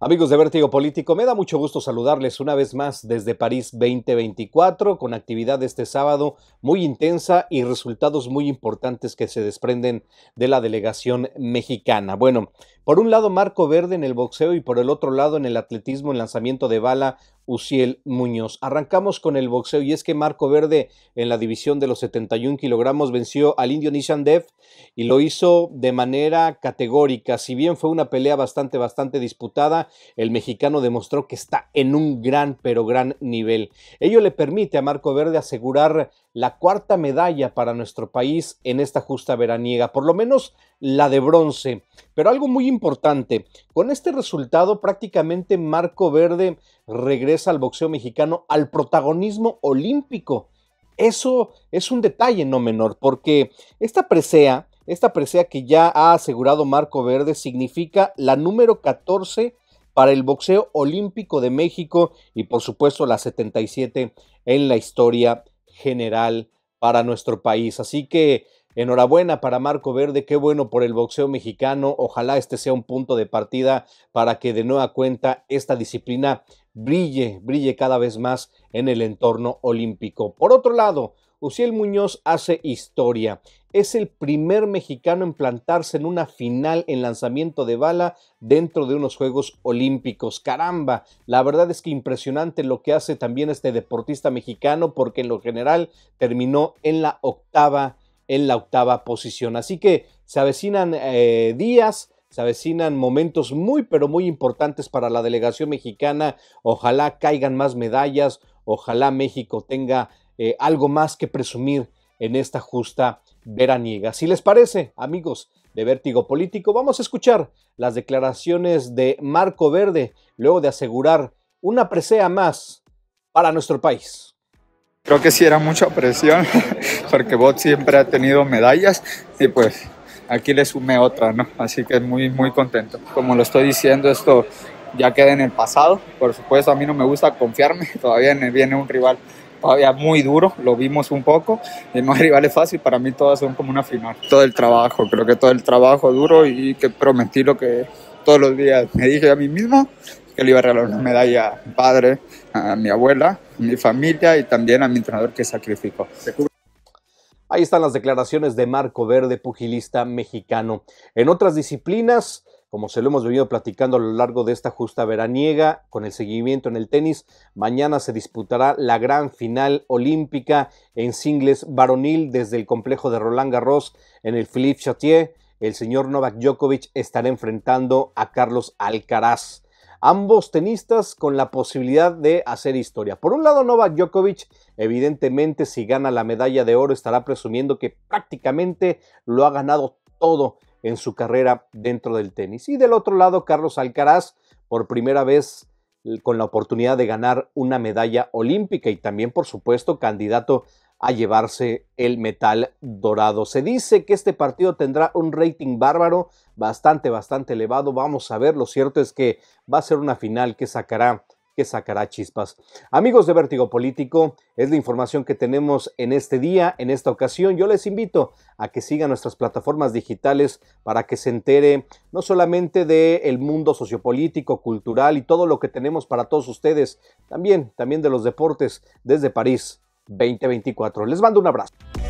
Amigos de Vértigo Político, me da mucho gusto saludarles una vez más desde París 2024 con actividad este sábado muy intensa y resultados muy importantes que se desprenden de la delegación mexicana. Bueno, por un lado Marco Verde en el boxeo y por el otro lado en el atletismo en lanzamiento de bala Uciel Muñoz. Arrancamos con el boxeo y es que Marco Verde en la división de los 71 kilogramos venció al indio Nishan Dev y lo hizo de manera categórica. Si bien fue una pelea bastante, bastante disputada, el mexicano demostró que está en un gran, pero gran nivel. Ello le permite a Marco Verde asegurar la cuarta medalla para nuestro país en esta justa veraniega. Por lo menos la de bronce. Pero algo muy importante, con este resultado prácticamente Marco Verde regresa al boxeo mexicano al protagonismo olímpico. Eso es un detalle no menor, porque esta presea, esta presea que ya ha asegurado Marco Verde, significa la número 14 para el boxeo olímpico de México y por supuesto la 77 en la historia general para nuestro país. Así que Enhorabuena para Marco Verde, qué bueno por el boxeo mexicano. Ojalá este sea un punto de partida para que de nueva cuenta esta disciplina brille, brille cada vez más en el entorno olímpico. Por otro lado, Uciel Muñoz hace historia. Es el primer mexicano en plantarse en una final en lanzamiento de bala dentro de unos Juegos Olímpicos. Caramba, la verdad es que impresionante lo que hace también este deportista mexicano porque en lo general terminó en la octava en la octava posición. Así que se avecinan eh, días, se avecinan momentos muy, pero muy importantes para la delegación mexicana. Ojalá caigan más medallas, ojalá México tenga eh, algo más que presumir en esta justa veraniega. Si les parece, amigos de Vértigo Político, vamos a escuchar las declaraciones de Marco Verde luego de asegurar una presea más para nuestro país. Creo que sí era mucha presión, porque Bot siempre ha tenido medallas y pues aquí le sumé otra, ¿no? Así que muy, muy contento. Como lo estoy diciendo, esto ya queda en el pasado. Por supuesto, a mí no me gusta confiarme, todavía viene un rival todavía muy duro, lo vimos un poco, y no hay rivales fácil, para mí todas son como una final. Todo el trabajo, creo que todo el trabajo duro y que prometí lo que todos los días me dije a mí mismo, que le iba a regalar una medalla a mi padre, a mi abuela, mi familia y también a mi entrenador que sacrificó. Ahí están las declaraciones de Marco Verde, pugilista mexicano. En otras disciplinas, como se lo hemos venido platicando a lo largo de esta justa veraniega, con el seguimiento en el tenis, mañana se disputará la gran final olímpica en singles varonil desde el complejo de Roland Garros en el Philippe Chatier. El señor Novak Djokovic estará enfrentando a Carlos Alcaraz ambos tenistas con la posibilidad de hacer historia. Por un lado, Novak Djokovic, evidentemente, si gana la medalla de oro, estará presumiendo que prácticamente lo ha ganado todo en su carrera dentro del tenis. Y del otro lado, Carlos Alcaraz, por primera vez eh, con la oportunidad de ganar una medalla olímpica y también, por supuesto, candidato a llevarse el metal dorado. Se dice que este partido tendrá un rating bárbaro bastante, bastante elevado. Vamos a ver, lo cierto es que va a ser una final que sacará que sacará chispas. Amigos de Vértigo Político, es la información que tenemos en este día, en esta ocasión. Yo les invito a que sigan nuestras plataformas digitales para que se entere no solamente del el mundo sociopolítico, cultural y todo lo que tenemos para todos ustedes, también, también de los deportes desde París 2024. Les mando un abrazo.